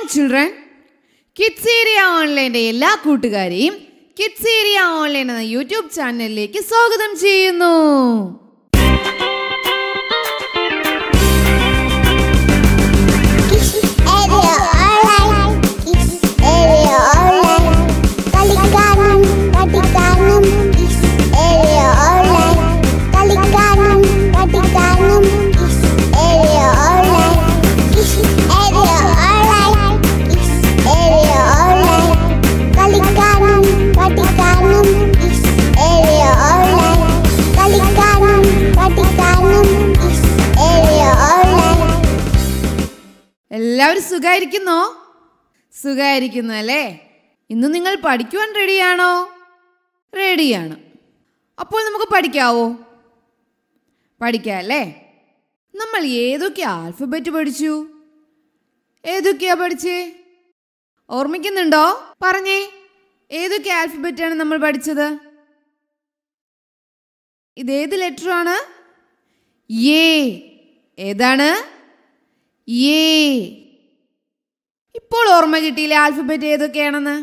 Morning children kids area ഓൺലൈൻ്റെ എല്ലാ കൂട്ടുകാരെയും കിഡ്സ് ഏരിയ ഓൺലൈൻ എന്ന യൂട്യൂബ് ചാനലിലേക്ക് സ്വാഗതം ചെയ്യുന്നു എല്ലാവരും സുഖായിരിക്കുന്നോ സുഖായിരിക്കുന്നു അല്ലേ ഇന്ന് നിങ്ങൾ പഠിക്കുവാൻ റെഡിയാണോ റെഡിയാണ് അപ്പോൾ നമുക്ക് പഠിക്കാവോ പഠിക്കാം അല്ലേ നമ്മൾ ഏതൊക്കെ ആൽഫബറ്റ് പഠിച്ചു ഏതൊക്കെയാ പഠിച്ചേ ഓർമ്മിക്കുന്നുണ്ടോ പറഞ്ഞേ ഏതൊക്കെ ആൽഫബറ്റാണ് നമ്മൾ പഠിച്ചത് ഇതേത് ലെറ്ററാണ് ഏ ഏതാണ് ഏ ഇപ്പോൾ ഓർമ്മ കിട്ടിയില്ല ആൽഫബറ്റ് ഏതൊക്കെയാണെന്ന്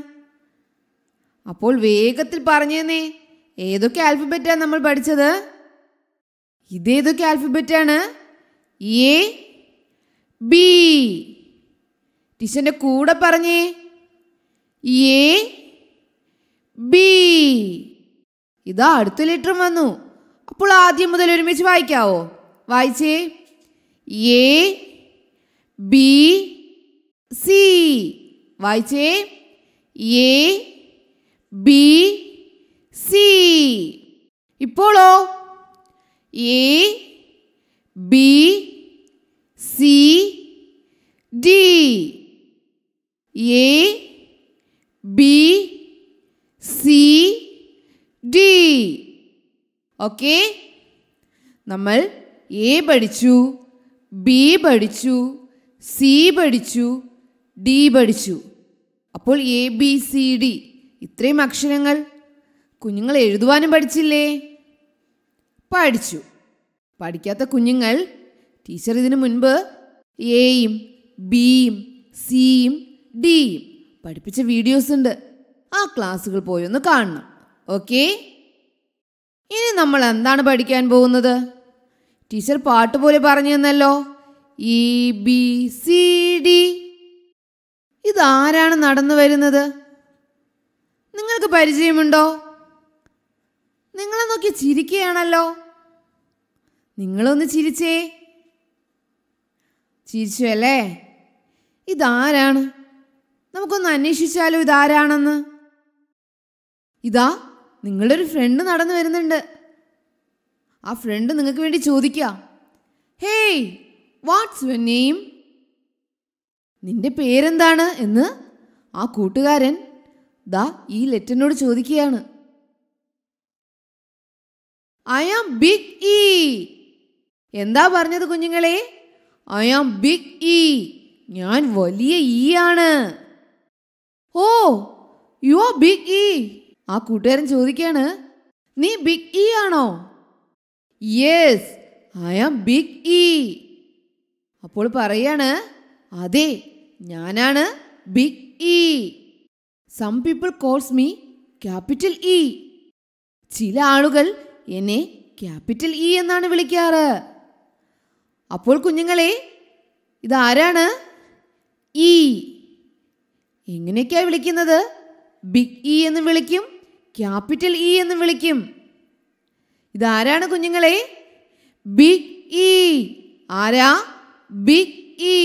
അപ്പോൾ വേഗത്തിൽ പറഞ്ഞേന്നേ ഏതൊക്കെ ആൽഫബറ്റാണ് നമ്മൾ പഠിച്ചത് ഇതേതൊക്കെ ആൽഫബറ്റാണ് എ ബി ടീച്ചറിൻ്റെ കൂടെ പറഞ്ഞേ എ ബി ഇതാ അടുത്ത ലെറ്ററും വന്നു അപ്പോൾ ആദ്യം മുതൽ ഒരുമിച്ച് വായിക്കാവോ വായിച്ചേ എ ബി സി വായിച്ചേ എ ബി സി ഇപ്പോളോ A B C D A B C D okay നമ്മൾ എ പഠിച്ചു ബി പഠിച്ചു സി പഠിച്ചു ഡി പഠിച്ചു അപ്പോൾ എ ബി സി ഡി ഇത്രയും അക്ഷരങ്ങൾ കുഞ്ഞുങ്ങൾ എഴുതുവാനും പഠിച്ചില്ലേ പഠിച്ചു പഠിക്കാത്ത കുഞ്ഞുങ്ങൾ ടീച്ചർ ഇതിനു മുൻപ് എയും ബിയും സിയും ഡിയും പഠിപ്പിച്ച വീഡിയോസ് ഉണ്ട് ആ ക്ലാസ്സുകൾ പോയി ഒന്ന് കാണണം ഓക്കെ ഇനി നമ്മൾ എന്താണ് പഠിക്കാൻ പോകുന്നത് ടീച്ചർ പാട്ട് പോലെ പറഞ്ഞു തന്നല്ലോ ഇ ബി സി ഡി ഇതാരാണ് നടന്നു വരുന്നത് നിങ്ങൾക്ക് പരിചയമുണ്ടോ നിങ്ങളെ നോക്കി ചിരിക്കുകയാണല്ലോ നിങ്ങളൊന്ന് ചിരിച്ചേ ചിരിച്ചു അല്ലേ ഇതാരാണ് നമുക്കൊന്ന് അന്വേഷിച്ചാലോ ഇതാരാണെന്ന് ഇതാ നിങ്ങളുടെ ഒരു ഫ്രണ്ട് നടന്നു വരുന്നുണ്ട് ആ ഫ്രണ്ട് നിങ്ങൾക്ക് വേണ്ടി ചോദിക്കുക ഹേയ് വാട്ട്സ് യുവർ നെയിം നിന്റെ പേരെന്താണ് എന്ന് ആ കൂട്ടുകാരൻ ദാ ഈ ലെറ്ററിനോട് ചോദിക്കുകയാണ് ഐ ആം ബിഗ് ഇ എന്താ പറഞ്ഞത് കുഞ്ഞുങ്ങളെ ഐ ആം ബിഗ് ഇ ഞാൻ വലിയ ഇ ആണ് oh you are big E ആ കൂട്ടുകാരൻ ചോദിക്കുകയാണ് നീ ബിഗ് ഇ ആണോ yes I am big E അപ്പോൾ പറയാണ് അതെ ഞാനാണ് big E some people calls me capital E ചില ആളുകൾ എന്നെ ക്യാപിറ്റൽ ഇ e എന്നാണ് വിളിക്കാറ് അപ്പോൾ കുഞ്ഞുങ്ങളെ ഇതാരാണ് ഇ e? എങ്ങനെയൊക്കെയാണ് വിളിക്കുന്നത് ബിഗ് ഇ e എന്ന് വിളിക്കും ക്യാപിറ്റൽ ഇ എന്ന് വിളിക്കും ഇതാരാണ് കുഞ്ഞുങ്ങളെ ബിഗ് ഇ ആരാ ബിഗ് ഇ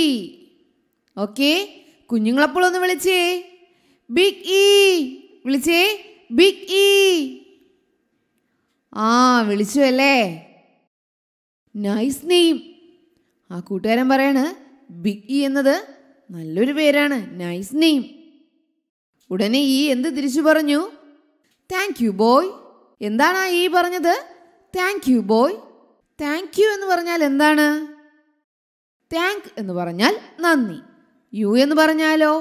ഓക്കെ കുഞ്ഞുങ്ങളപ്പോൾ ഒന്ന് വിളിച്ചേ ബിഗ് ഇ e. വിളിച്ചേ ബിഗ് ഇ e. ആ വിളിച്ചു അല്ലേ നൈസ് നെയിം ആ കൂട്ടുകാരൻ പറയാണ് ബിഗ് ഇ e എന്നത് നല്ലൊരു പേരാണ് നൈസ് നെയിം ഉടനെ ഈ എന്ത് തിരിച്ചു പറഞ്ഞു താങ്ക് യു ബോയ് എന്താണ് ആ ഈ പറഞ്ഞത് thank you boy thank you എന്ന് പറഞ്ഞാൽ എന്താണ് താങ്ക് എന്ന് പറഞ്ഞാൽ നന്ദി യു എന്ന് പറഞ്ഞാലോ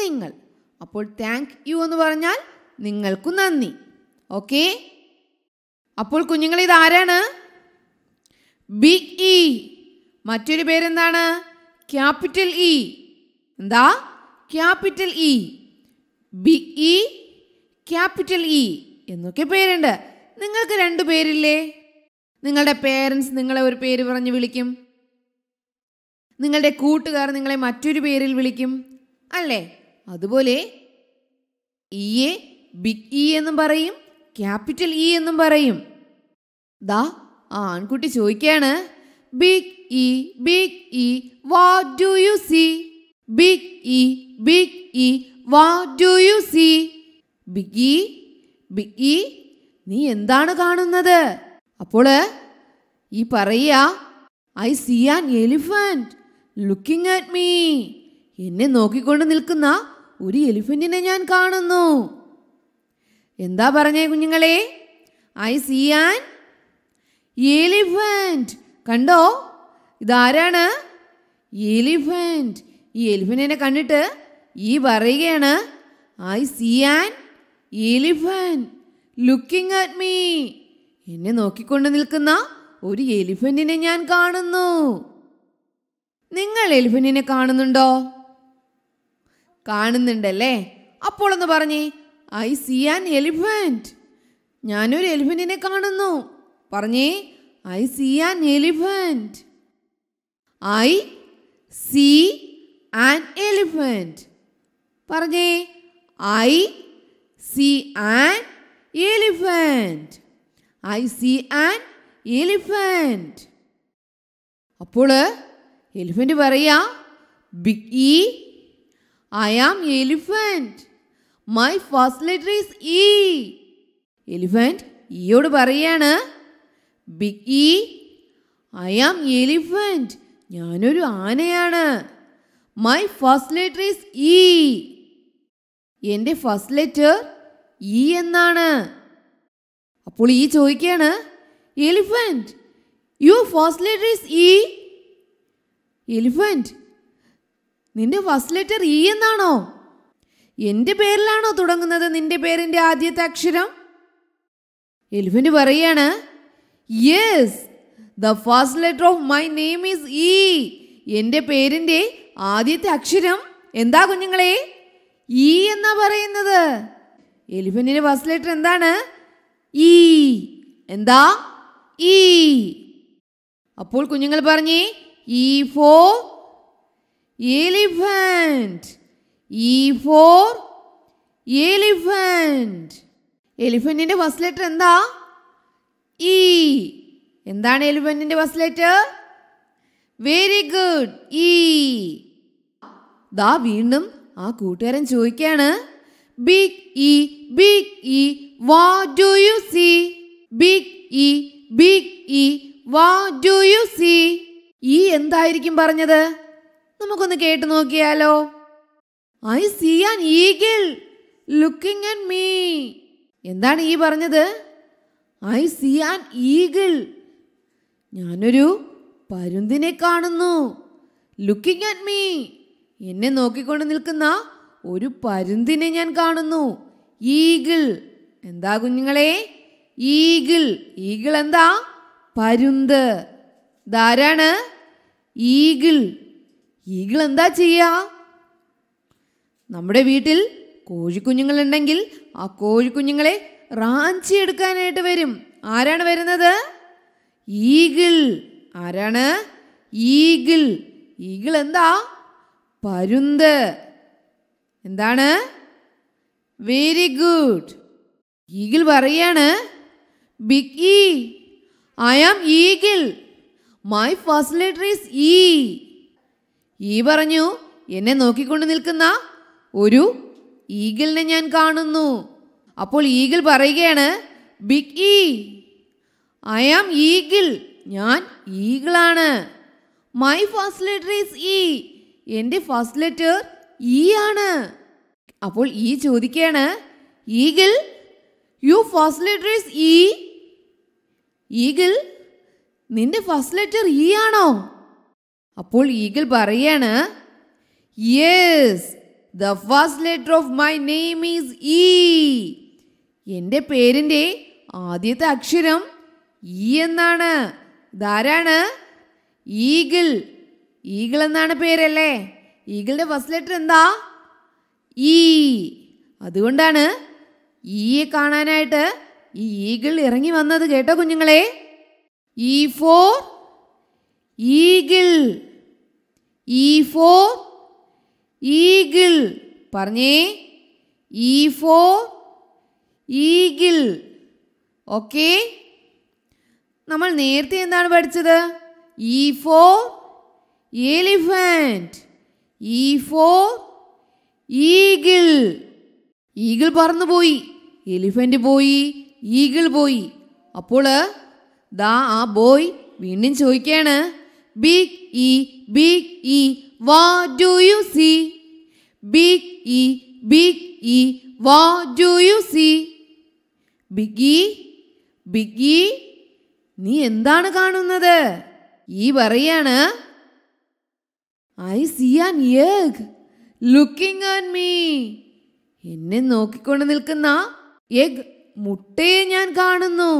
നിങ്ങൾ അപ്പോൾ താങ്ക് യു എന്ന് പറഞ്ഞാൽ നിങ്ങൾക്കു നന്ദി ഓക്കെ അപ്പോൾ കുഞ്ഞുങ്ങൾ ഇത് ആരാണ് ബിഗ് ഇ e. മറ്റൊരു പേരെന്താണ് ക്യാപിറ്റൽ ഇ e. എന്താ capital E big E capital E എന്നൊക്കെ പേരുണ്ട് നിങ്ങൾക്ക് രണ്ട് പേരില്ലേ നിങ്ങളുടെ പേരൻസ് നിങ്ങളെ ഒരു പേര് പറഞ്ഞ് വിളിക്കും നിങ്ങളുടെ കൂട്ടുകാർ നിങ്ങളെ മറ്റൊരു പേരിൽ വിളിക്കും അല്ലേ അതുപോലെ ഇയെ ബിഗ് ഇ എന്നും പറയും ക്യാപിറ്റൽ ഇ എന്നും പറയും ദാ ആ ആൺകുട്ടി ചോദിക്കുകയാണ് big E big E what do you see big E big E what do you see big E big E നീ എന്താണ് കാണുന്നത് അപ്പോൾ ഈ പറയുക I see an elephant looking at me എന്നെ നോക്കിക്കൊണ്ട് നിൽക്കുന്ന ഒരു എലിഫൻറ്റിനെ ഞാൻ കാണുന്നു എന്താ പറഞ്ഞേ കുഞ്ഞുങ്ങളെ ഐ സി ആൻ എലിഫൻറ്റ് കണ്ടോ ഇതാരാണ് എലിഫൻറ്റ് ഈ എലിഫൻറ്റിനെ കണ്ടിട്ട് ഈ പറയുകയാണ് I see an elephant looking at me എന്നെ നോക്കിക്കൊണ്ട് നിൽക്കുന്ന ഒരു എലിഫൻറ്റിനെ ഞാൻ കാണുന്നു നിങ്ങൾ എൽഫിനെ കാണുന്നുണ്ടോ കാണുന്നുണ്ടല്ലേ അപ്പോൾ ഒന്ന് പറഞ്ഞേ ഐ സി ആൻ എലിഫൻറ്റ് ഞാനൊരു എലിഫൻറ്റിനെ കാണുന്നു പറഞ്ഞേ I see an elephant I see an elephant പറഞ്ഞേ I see an elephant I see an elephant അപ്പോൾ എലിഫൻറ്റ് പറയാ big E I am elephant my first letter is E elephant ഈയോട് പറയാണ് big E I am elephant ഞാനൊരു ആനയാണ് my first letter is E എൻ്റെ first letter E എന്നാണ് അപ്പോൾ E ചോദിക്കുകയാണ് elephant you first letter is E elephant നിന്റെ first letter E e എന്നാണോ എൻ്റെ പേരിലാണോ തുടങ്ങുന്നത് നിന്റെ പേരിൻ്റെ ആദ്യത്തെ അക്ഷരം എലിഫൻറ്റ് പറയാണ് yes the first letter of my name is E എൻ്റെ പേരിൻ്റെ ആദ്യത്തെ അക്ഷരം എന്താ കുഞ്ഞുങ്ങളെ ഇ e എന്നാ പറയുന്നത് എലിഫൻറ്റിൻ്റെ ഫസ്റ്റ് ലെറ്റർ എന്താണ് ഇ e. എന്താ ഇ അപ്പോൾ കുഞ്ഞുങ്ങൾ പറഞ്ഞേ E for elephant. E for elephant. എലിഫന്റിന്റെ ഫസ്റ്റ് ലെറ്റർ എന്താ ഇ e. എന്താണ് എലിഫന്റിന്റെ first letter very good E ദാ വീണ്ടും ആ കൂട്ടുകാരൻ ചോദിക്കുകയാണ് big E big E what do you see big E big E what do you see E എന്തായിരിക്കും പറഞ്ഞത് നമുക്കൊന്ന് കേട്ടു നോക്കിയാലോ I see an eagle looking at me എന്താണ് ഈ പറഞ്ഞത് ഐ സീ ആൻ ഈഗിൾ ഞാനൊരു പരുന്തിനെ കാണുന്നു ലുക്കിംഗ് അറ്റ് മീ എന്നെ നോക്കിക്കൊണ്ട് നിൽക്കുന്ന ഒരു പരുന്തിനെ ഞാൻ കാണുന്നു ഈഗിൾ എന്താ കുഞ്ഞുങ്ങളെ ഈഗിൾ ഈഗിൾ എന്താ പരുന്ത് ധാരാണ് ഈഗിൾ ഈഗിൾ എന്താ ചെയ്യുക നമ്മുടെ വീട്ടിൽ കോഴിക്കുഞ്ഞുങ്ങളുണ്ടെങ്കിൽ ആ കോഴിക്കുഞ്ഞുങ്ങളെ റാഞ്ചി എടുക്കാനായിട്ട് വരും ആരാണ് വരുന്നത് ഈഗിൾ ആരാണ് ഈഗിൾ ഈഗിൾ എന്താ പരുന്ത് എന്താണ് വെരി ഗുഡ് ഈഗിൾ പറയാണ് big E I am eagle my first letter is E E പറഞ്ഞു എന്നെ നോക്കിക്കൊണ്ട് നിൽക്കുന്ന ഒരു ഈഗിളിനെ ഞാൻ കാണുന്നു അപ്പോൾ ഈഗിൾ പറയുകയാണ് big E I am eagle ഞാൻ ഈഗിളാണ് my first letter is E എൻ്റെ ഫസ്റ്റ് ലെറ്റർ e ആണ് അപ്പോൾ ഈ e ചോദിക്കുകയാണ് eagle you first letter is eagle നിന്റെ ഫസ്റ്റ് ലെറ്റർ ഇ ആണോ അപ്പോൾ ഈഗിൾ പറയാണ് yes the first letter of my name is E എൻ്റെ പേരിൻ്റെ ആദ്യത്തെ അക്ഷരം ഇ e എന്നാണ് ഇതാരാണ് ഈഗിൾ ഈഗിൾ എന്നാണ് പേരല്ലേ ഈഗിളിൻ്റെ ഫസ്റ്റ് ലെറ്റർ എന്താ ഈ e. അതുകൊണ്ടാണ് ഈയെ e കാണാനായിട്ട് ഈ ഈഗിൾ ഇറങ്ങി വന്നത് കേട്ടോ കുഞ്ഞുങ്ങളെ E for eagle. E, e for eagle. പറഞ്ഞേ E for eagle. ഓക്കെ നമ്മൾ നേരത്തെ എന്താണ് പഠിച്ചത് E for elephant E for eagle eagle പറന്നു പോയി എലിഫൻ്റ് പോയി ഈഗിൾ പോയി അപ്പോൾ ദാ ആ ബോയ് വീണ്ടും ചോദിക്കാണ് big E big E what do you see big E big E what do you see big E big E നീ എന്താണ് കാണുന്നത് ഈ പറയാണ് I see an egg looking an me എന്നെ നോക്കിക്കൊണ്ട് നിൽക്കുന്ന എഗ് മുട്ടയെ ഞാൻ കാണുന്നു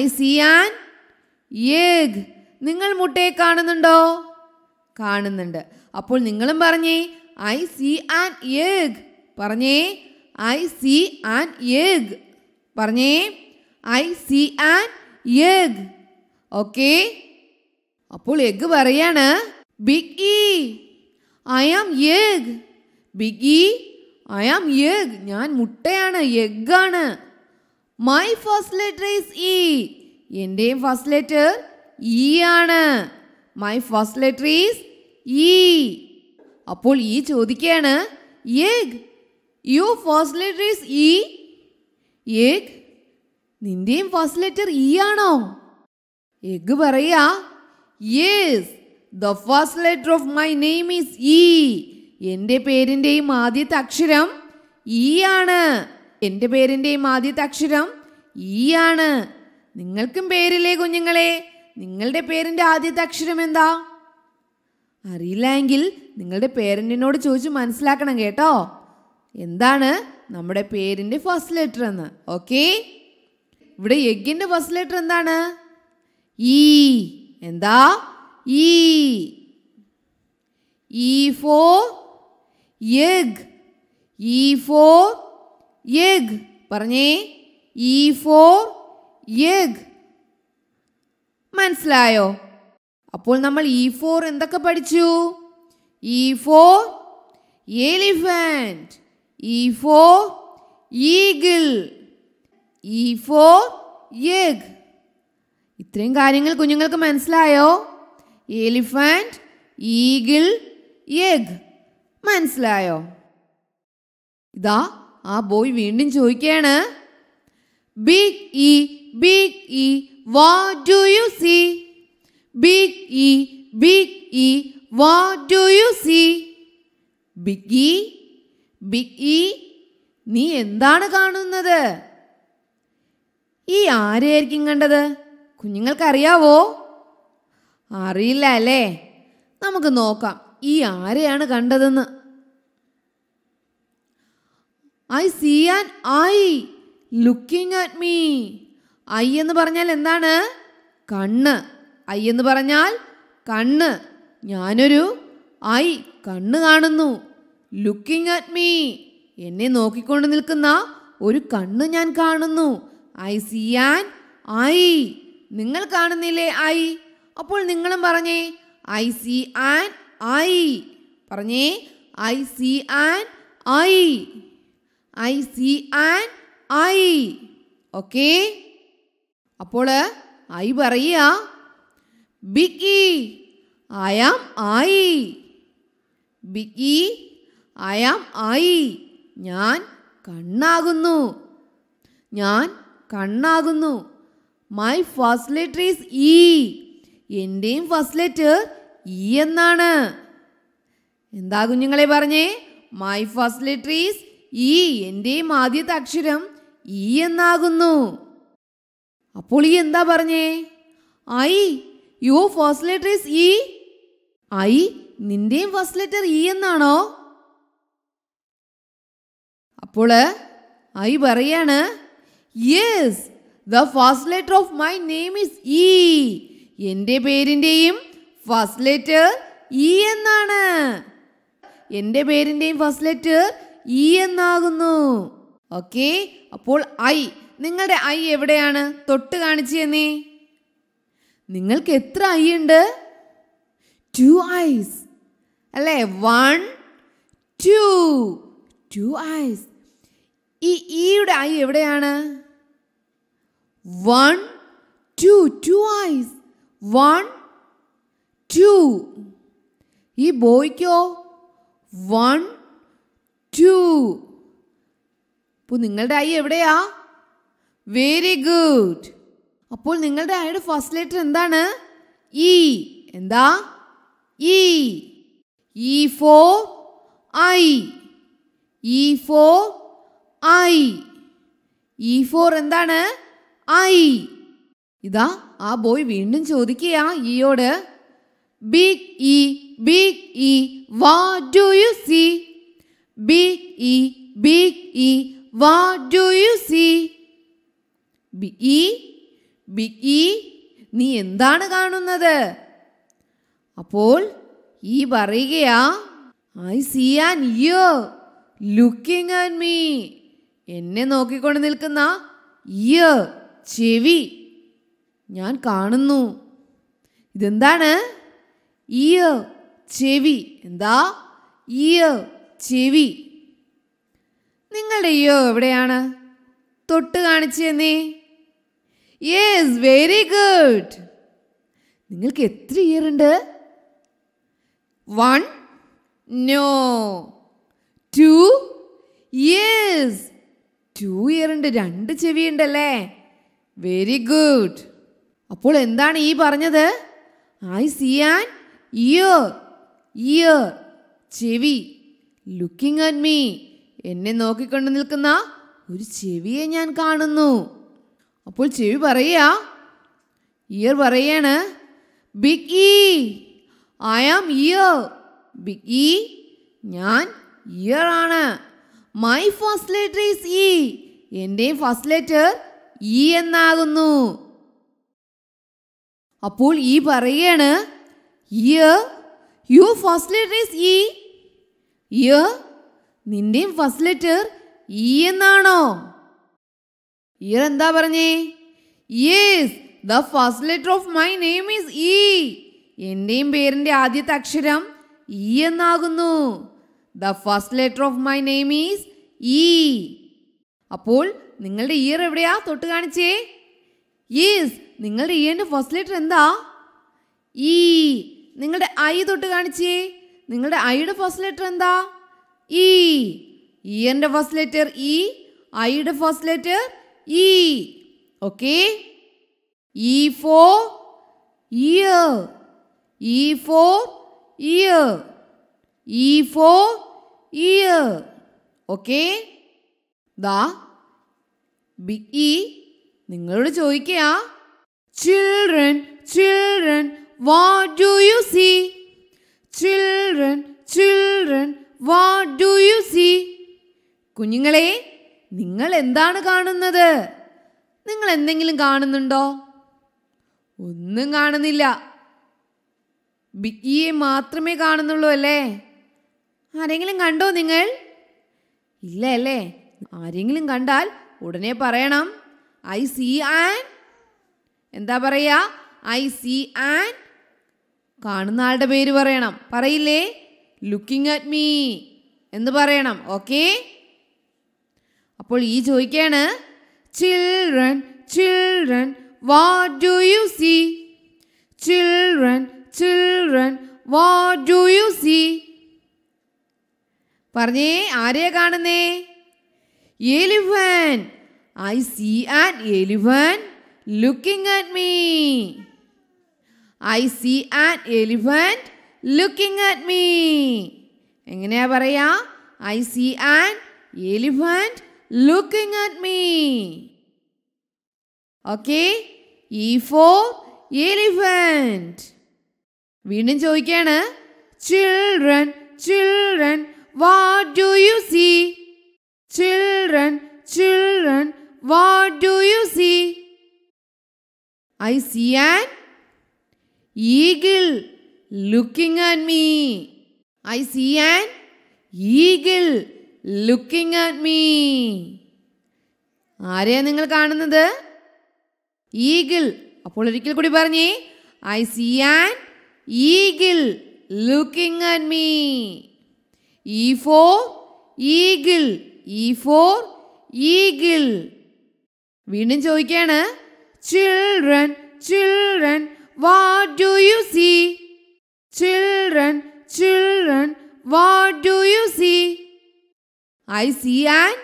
ഐ സിയാൻ യേഗ് നിങ്ങൾ മുട്ടയെ കാണുന്നുണ്ടോ കാണുന്നുണ്ട് അപ്പോൾ നിങ്ങളും പറഞ്ഞേ ഐ സി ആൻ യേഗ് പറഞ്ഞേ ഐ സി ആൻ യേഗ് പറഞ്ഞേ I see an egg okay അപ്പോൾ എഗ് പറയാണ് big E I am egg big E I am egg ഞാൻ മുട്ടയാണ് e ആണ് my first letter is E എൻ്റെയും ഫസ്റ്റ് ലെറ്റർ ഇ ആണ് my first letter is E അപ്പോൾ ഈ e ചോദിക്കുകയാണ് egg you first letter is E egg നിന്റെയും first letter E ആണോ എഗ് പറയാ yes the first letter of my name is E എൻ്റെ പേരിൻ്റെയും ആദ്യത്തെ അക്ഷരം ഇ e ആണ് എൻ്റെ പേരിൻ്റെയും ആദ്യത്തെ അക്ഷരം ഈ ആണ് നിങ്ങൾക്കും പേരില്ലേ കുഞ്ഞുങ്ങളെ നിങ്ങളുടെ പേരിൻ്റെ ആദ്യത്തെ അക്ഷരം എന്താ അറിയില്ല എങ്കിൽ നിങ്ങളുടെ പേരൻറ്റിനോട് ചോദിച്ച് മനസ്സിലാക്കണം കേട്ടോ എന്താണ് നമ്മുടെ പേരിൻ്റെ ഫസ്റ്റ് ലെറ്റർ എന്ന് ഓക്കെ ഇവിടെ യജ്ഞൻ്റെ ഫസ്റ്റ് ലെറ്റർ എന്താണ് ഈ e. എന്താ ഈ ഈ ഫോർ യഗ് ഈ ഫോർ യഗ് പറഞ്ഞേ ഇ e ഫോർ യഗ് മനസ്സിലായോ അപ്പോൾ നമ്മൾ ഇ e ഫോർ എന്തൊക്കെ പഠിച്ചു E for elephant E for eagle E for egg ഇത്രയും കാര്യങ്ങൾ കുഞ്ഞുങ്ങൾക്ക് മനസ്സിലായോ എലിഫൻറ്റ് ഈഗിൾ യഗ് മനസ്സിലായോ ഇതാ ആ ബോയ് വീണ്ടും ചോദിക്കുകയാണ് big E big E what do you see big E big E what do you see big E big E നീ എന്താണ് കാണുന്നത് ഈ ആരെയായിരിക്കും കണ്ടത് കുഞ്ഞുങ്ങൾക്കറിയാവോ അറിയില്ല അല്ലേ നമുക്ക് നോക്കാം ഈ ആരെയാണ് കണ്ടതെന്ന് I see and eye looking at me eye എന്ന് പറഞ്ഞാൽ എന്താണ് കണ്ണ് ഐ എന്ന് പറഞ്ഞാൽ കണ്ണ് ഞാനൊരു ഐ കണ്ണ് കാണുന്നു ലുക്കിംഗ് അറ്റ് മീ എന്നെ നോക്കിക്കൊണ്ട് നിൽക്കുന്ന ഒരു കണ്ണ് ഞാൻ കാണുന്നു ഐ സീ ആൻഡ് ഐ നിങ്ങൾ കാണുന്നില്ലേ ഐ അപ്പോൾ നിങ്ങളും പറഞ്ഞേ ഐ സീ ആൻഡ് ഐ പറഞ്ഞേ I see and eye I see and eye okay അപ്പോൾ ഐ പറയുക big E I am eye big E I am eye ഞാൻ കണ്ണാകുന്നു ഞാൻ കണ്ണാകുന്നു my first letter is E എൻ്റെയും ഫസ്റ്റ് ലെറ്റർ ഇ എന്നാണ് എന്താ കുഞ്ഞുങ്ങളെ പറഞ്ഞേ my first letter is E എൻ്റെയും ആദ്യത്തെ അക്ഷരം ഈ എന്നാകുന്നു അപ്പോൾ ഈ എന്താ പറഞ്ഞേ eye you first letter is E eye നിന്റെയും ഫസ്റ്റ് ലെറ്റർ ഇ എന്നാണോ അപ്പോൾ ഐ പറയാണ് yes the first letter of my name is E എൻ്റെ പേരിൻ്റെയും ഫസ്റ്റ് ലെറ്റർ ഇ എന്നാണ് എൻ്റെ പേരിൻ്റെയും ഫസ്റ്റ് ലെറ്റർ ഇ എന്നാകുന്നു ഓക്കെ അപ്പോൾ ഐ നിങ്ങളുടെ ഐ എവിടെയാണ് തൊട്ട് കാണിച്ചു തന്നേ നിങ്ങൾക്ക് എത്ര ഐ ഉണ്ട് ടു ഐസ് അല്ലേ വൺ ടു ടു ഐസ് ഈ ഈയുടെ ഐ എവിടെയാണ് one two two eyes one to ഈ ബോയ്ക്കോ വൺ ടു അപ്പോൾ നിങ്ങളുടെ ഐ എവിടെയാ വെരി ഗുഡ് അപ്പോൾ നിങ്ങളുടെ ഐയുടെ ഫസ്റ്റ് ലെറ്റർ എന്താണ് ഇ e. എന്താ E E for eye E for eye E for എന്താണ് ഐ ഇതാ ആ ബോയ് വീണ്ടും ചോദിക്കുക ഈയോട് big E big E what do you see B E, B E, what do you see? B E, B E, നീ എന്താണ് കാണുന്നത് അപ്പോൾ ഈ പറയുകയാ I see an ear looking an me എന്നെ നോക്കിക്കൊണ്ട് നിൽക്കുന്ന ഇയർ ചെവി ഞാൻ കാണുന്നു ഇതെന്താണ് ഇയർ ചെവി എന്താ ഇയർ ചെവി നിങ്ങളുടെ ഇയോ എവിടെയാണ് തൊട്ട് തന്നേ യെസ് വെരി ഗുഡ് നിങ്ങൾക്ക് എത്ര ഇയർ ഉണ്ട് one no two yes two ear ഉണ്ട് രണ്ട് ചെവി ഉണ്ടല്ലേ വെരി ഗുഡ് അപ്പോൾ എന്താണ് ഈ പറഞ്ഞത് I see an an ear ear ചെവി ലുക്കിംഗ് അറ്റ് മീ എന്നെ നോക്കിക്കൊണ്ട് നിൽക്കുന്ന ഒരു ചെവിയെ ഞാൻ കാണുന്നു അപ്പോൾ ചെവി പറയുക ഇയർ പറയാണ് big E I am ear big E ഞാൻ ഇയർ ആണ് my first letter is E എൻ്റെ ഫസ്റ്റ് ലെറ്റർ ഇ എന്നാകുന്നു അപ്പോൾ ഈ e പറയാണ് ear you first letter is E യോ നിന്റെയും ഫസ്റ്റ് ലെറ്റർ ഇ എന്നാണോ ഇയർ എന്താ പറഞ്ഞേ yes the first letter of my name is E എൻ്റെയും പേരിൻ്റെ ആദ്യത്തെ അക്ഷരം ഇ e എന്നാകുന്നു the first letter of my name is E അപ്പോൾ നിങ്ങളുടെ ഇയർ എവിടെയാ തൊട്ട് കാണിച്ചേ ഈസ് നിങ്ങളുടെ ഇയറിൻ്റെ ഫസ്റ്റ് ലെറ്റർ എന്താ ഇ e. നിങ്ങളുടെ ഐ തൊട്ട് കാണിച്ചേ നിങ്ങളുടെ ഐയുടെ ഫസ്റ്റ് ലെറ്റർ എന്താ ഇ ഇയറിൻ്റെ ഫസ്റ്റ് ലെറ്റർ ഇ ഐയുടെ first letter E okay E for ear E for ear E for ear okay ദാ ബി ഇ e. നിങ്ങളോട് ചോദിക്കുക children children what do you see children children what do you see കുഞ്ഞുങ്ങളെ നിങ്ങൾ എന്താണ് കാണുന്നത് നിങ്ങൾ എന്തെങ്കിലും കാണുന്നുണ്ടോ ഒന്നും കാണുന്നില്ല ബിഗ്ഗിയെ മാത്രമേ കാണുന്നുള്ളൂ അല്ലേ ആരെങ്കിലും കണ്ടോ നിങ്ങൾ ഇല്ല അല്ലേ ആരെങ്കിലും കണ്ടാൽ ഉടനെ പറയണം ഐ സി ആൻ എന്താ പറയുക ഐ സി ആൻ കാണുന്ന ആളുടെ പേര് പറയണം പറയില്ലേ ലുക്കിംഗ് അറ്റ് മീ എന്ന് പറയണം ഓക്കേ അപ്പോൾ ഈ ചോദിക്കാണ് children children what do you see children children what do you see പറഞ്ഞേ ആരെയാ കാണുന്നേ elephant I see an elephant looking at me I see an elephant looking at me എങ്ങനെയാ പറയാ I see an elephant looking at me okay E for elephant വീണ്ടും ചോദിക്കാണ് children children what do you see children children what do you see I see and eagle looking an me I see an eagle looking an me ആരെയാ നിങ്ങൾ കാണുന്നത് eagle അപ്പോൾ ഒരിക്കൽ കൂടി പറഞ്ഞേ I see an eagle looking an me E for eagle E for eagle വീണ്ടും ചോദിക്കുകയാണ് children children what do you see? Children, children, what do you see? I see an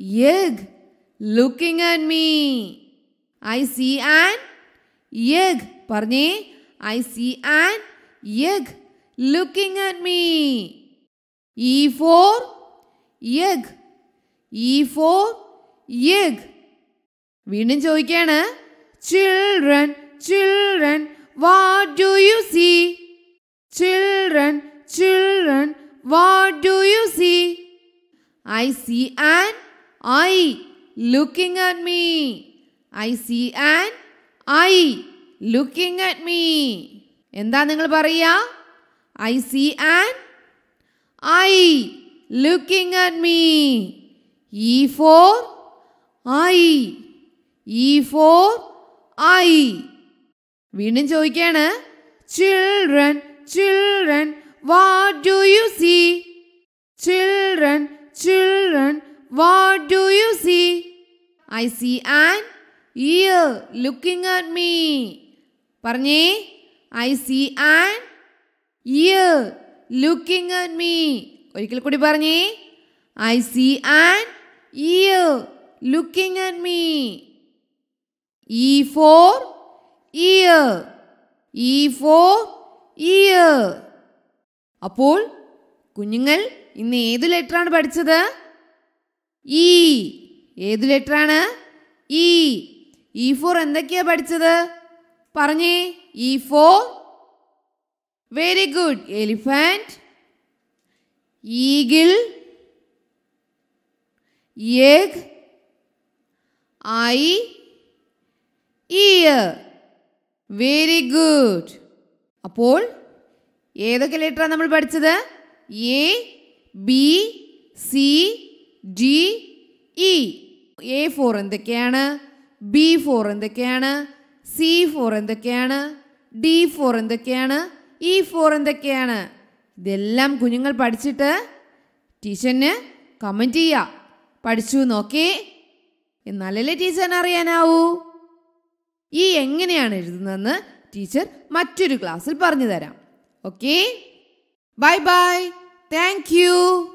egg looking at me. I see an egg. Parni, I see an egg looking at me. E for egg. E for egg. വീണ്ടും ചോദിക്കുകയാണ് children children, what do you see? Children, children, what do you see? I see an eye looking at me. I see an eye looking at me. എന്താ നിങ്ങൾ പറയുക I see an eye looking at me E for eye E for eye വീണ്ടും ചോദിക്കുകയാണ് children children what do you see children children what do you see I see and ear looking at me പറഞ്ഞേ I see and ear looking at me ഒരിക്കൽ കൂടി പറഞ്ഞേ I see and ear looking at me E for E for അപ്പോൾ കുഞ്ഞുങ്ങൾ ഇന്ന് ഏത് ലെറ്ററാണ് പഠിച്ചത് ഈ ഏത് ലെറ്ററാണ് ഈ ഇ ഫോർ എന്തൊക്കെയാ പഠിച്ചത് പറഞ്ഞേ E for very good elephant eagle egg, eye, ear. Very good അപ്പോൾ ഏതൊക്കെ ലെറ്ററാണ് നമ്മൾ പഠിച്ചത് A B C D E A for എന്തൊക്കെയാണ് ബി ഫോർ എന്തൊക്കെയാണ് സി ഫോർ എന്തൊക്കെയാണ് ഡി ഫോർ എന്തൊക്കെയാണ് ഇ e ഫോർ എന്തൊക്കെയാണ് ഇതെല്ലാം കുഞ്ഞുങ്ങൾ പഠിച്ചിട്ട് ടീച്ചറിന് കമൻറ്റ് ചെയ്യുക പഠിച്ചു നോക്കി എന്നാലല്ലേ ടീച്ചറിന് അറിയാനാവൂ ഈ എങ്ങനെയാണ് എഴുതുന്നതെന്ന് ടീച്ചർ മറ്റൊരു ക്ലാസ്സിൽ പറഞ്ഞു തരാം ഓക്കെ ബൈ ബൈ താങ്ക്